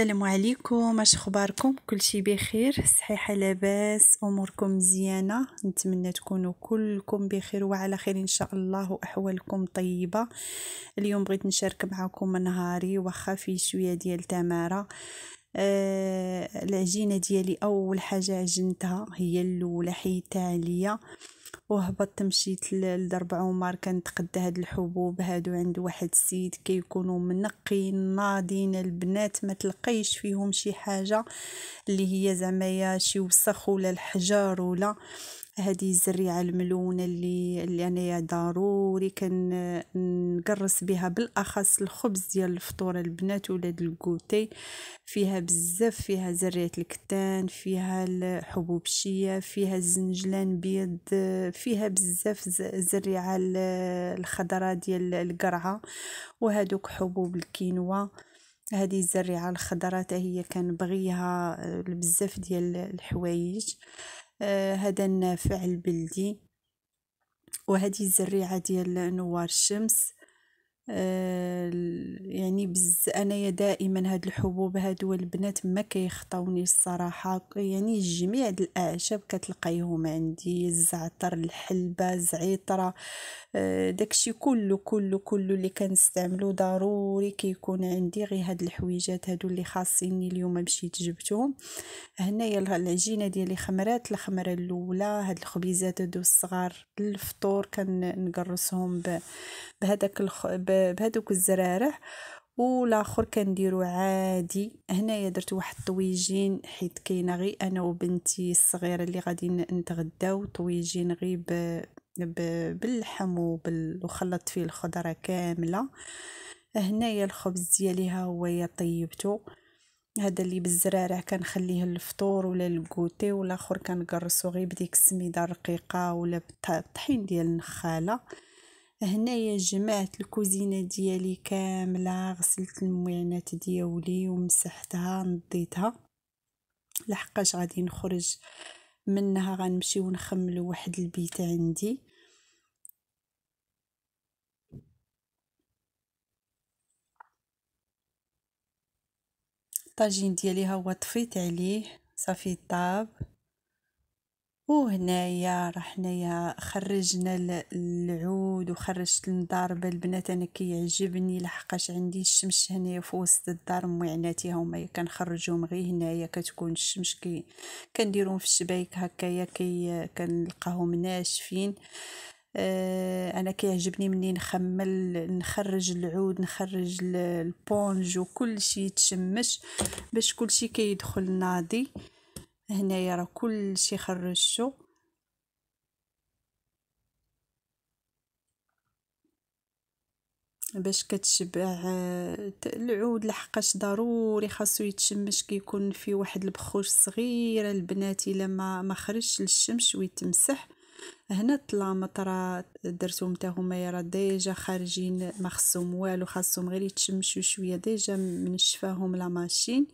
السلام عليكم اش اخباركم كلشي بخير صحيحه لاباس اموركم مزيانه نتمنى تكونوا كلكم بخير وعلى خير ان شاء الله واحوالكم طيبه اليوم بغيت نشارك معكم نهاري واخا فيه شويه ديال تماره آه العجينه ديالي اول حاجه عجنتها هي الاولى حيتها عليا آه وهبطت مشيت لدرب عمر كنتقدى هاد الحبوب هادو عند واحد السيد كيكونوا منقين ناضين البنات ما تلقيش فيهم شي حاجه اللي هي زعما شي وسخ ولا الحجار ولا هذه الزريعه الملونه اللي اللي انايا ضروري كنقرص بها بالاخص الخبز ديال الفطور البنات ولاد الكوتي فيها بزاف فيها زريعه الكتان فيها حبوب الشيا فيها الزنجلان بيض فيها بزاف زريعه الخضراء ديال القرعه وهذوك حبوب الكينوا هذه الزريعه الخضراء هي كنبغيها بزاف ديال الحوايج آه، هذا النافع البلدي وهذه الزريعة ديال نوار الشمس آه، يعني بز انايا دائما هاد الحبوب هادو البنات ما كيخطاوني الصراحه يعني جميع الاعشاب كتلقايهم عندي الزعتر الحلبه الزعيطره آه، داكشي كله كله كله اللي كنستعملو ضروري كيكون عندي غير هاد الحويجات هادو اللي خاصيني اليوم مشيت جبتهم هنايا العجينه ديالي خمرات الخمره الاولى هاد الخبيزات هادو الصغار للفطور كنقرصهم بهذاك الخ... بهذوك الزرارح والاخر كنديرو عادي هنايا درت واحد طويجين حيت كاينه غير انا وبنتي الصغيره اللي غادي نتغداو طويجين غير ب... باللحم وبال... وخلطت فيه الخضره كامله هنايا الخبز ديالي ها هو طيبتو هذا اللي بالزرارع كنخليه للفطور ولا للكوتي ولا اخر كنقرصو غير بديك السميده الرقيقه ولا بالطحين ديال النخاله هنايا جمعت الكوزينه ديالي كامله غسلت المعينات ديالي ومسحتها نضيتها لحقاش غادي نخرج منها غنمشي ونخمل واحد البيت عندي الطاجين ديالي ها هو طفيت عليه صافي طاب وهنايا حنايا خرجنا العود وخرجت المضاربة البنات انا كيعجبني لحقاش عندي الشمس هنايا في وسط الدار معناتها هما كنخرجهم غير هنايا كتكون الشمس كي كنديرهم في الشبايك هكايا كي كنلقاهم ناشفين آه، انا كيعجبني مني نخمل نخرج العود نخرج البونج وكل شيء يتشمش باش كل شيء كيدخل كي ناضي هنايا راه كلشي خرجتو باش كتشبع العود لحقاش ضروري خاصو يتشمش كيكون في واحد البخوش صغيره البنات الا ما ما خرجش للشمس ويتمسح هنا الطلامط راه درتهم حتى هما راه ديجا خارجين ما خصهم والو خاصهم غير يتشمشوا شويه ديجا منشفاهم لا ماشين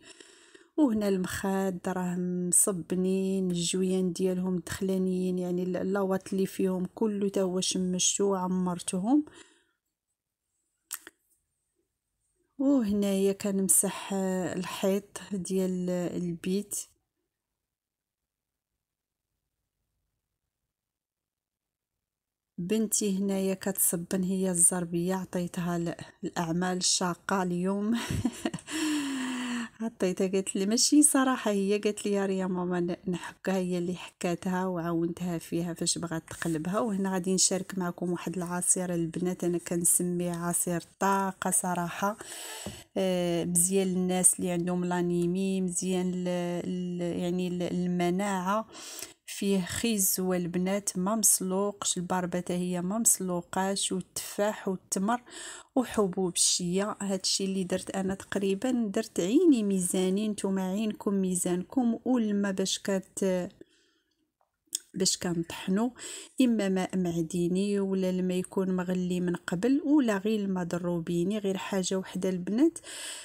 وهنا المخاد راه مصبنين الجويان ديالهم دخلانيين يعني اللوات اللي فيهم كله تا هو شمشتو وعمرتهم وهنايا كنمسح آه، الحيط ديال آه، البيت بنتي هنايا كتصبن هي الزربيه عطيتها الاعمال الشاقه اليوم حطيتها قالت لي ماشي صراحه هي قالت لي يا ريا ماما نحكها هي اللي حكاتها وعاونتها فيها فاش بغات تقلبها وهنا غادي نشارك معكم واحد العصير البنات انا كنسميه عصير الطاقه صراحه آه مزيان للناس اللي عندهم لانيمي مزيان يعني المناعه فيه خيز والبنات ما مسلوقش البربة هي ما مسلوقاش والتفاح والتمر وحبوب الشيا هادشي اللي درت انا تقريبا درت عيني ميزاني نتوما عينكم ميزانكم والما باش كانت باش كنطحنو اما ماء معدني ولا لما يكون مغلي من قبل ولا غير الماء دروبيني غير حاجه وحده البنات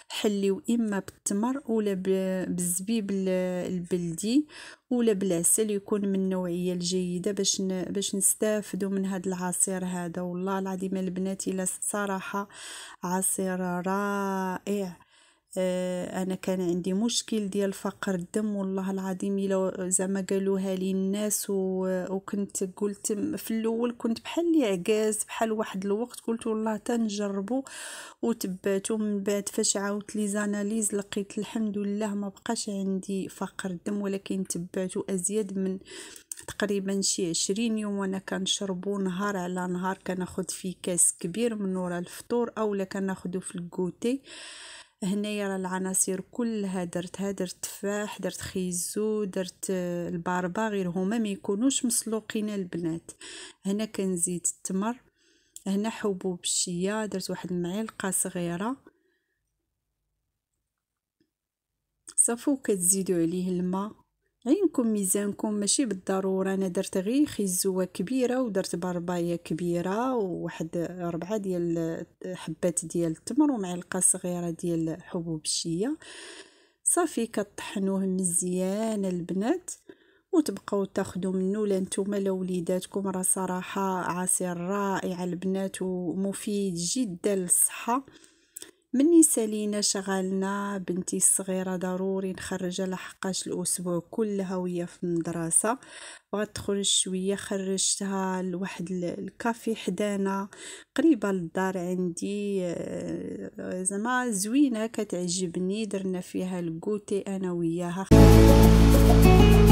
حليو اما بالتمر ولا بالزبيب البلدي ولا بالعسل يكون من النوعيه الجيده باش ن... باش نستافدوا من هذا العصير هذا والله العظيم البنات الى صراحه عصير رائع آه، انا كان عندي مشكل ديال فقر الدم والله العظيم الا زعما قالوها لي الناس وكنت قلت في الاول كنت بحال اللي عكاز بحال واحد الوقت قلت والله تنجربو وتباتو من بعد فاش عاودت لي زاناليز لقيت الحمد لله ما بقاش عندي فقر الدم ولكن تبعتو ازيد من تقريبا شي عشرين يوم وانا كنشربو نهار على نهار كناخد فيه كاس كبير من ورا الفطور اولا كناخدو في الكوتي هنايا راه العناصر كلها درتها درت تفاح درت خيزو درت آه، الباربا غير هما ما يكونوش مسلوقين البنات هنا كنزيد التمر هنا حبوب الشيا درت واحد المعلقه صغيره صافو كتزيدو عليه الماء عينكم ميزانكم ماشي بالضرورة أنا درت غي خيزوة كبيرة ودرت برباية كبيرة وواحد ربعة ديال حبات ديال التمر ومعلقة صغيرة ديال حبوب الشيا صافي كطحنوه مزيان البنات وتبقاو تاخدو منو لا نتوما لا وليداتكم راه صراحه عصير رائع البنات ومفيد جدا للصحه مني سالينا شغالنا بنتي الصغيره ضروري نخرجها لحقاش الاسبوع كلها وهي في المدرسه تخرج شويه خرجتها لواحد الكافي حدانا قريبه للدار عندي آه، زعما زوينه كتعجبني درنا فيها الكوتي انا وياها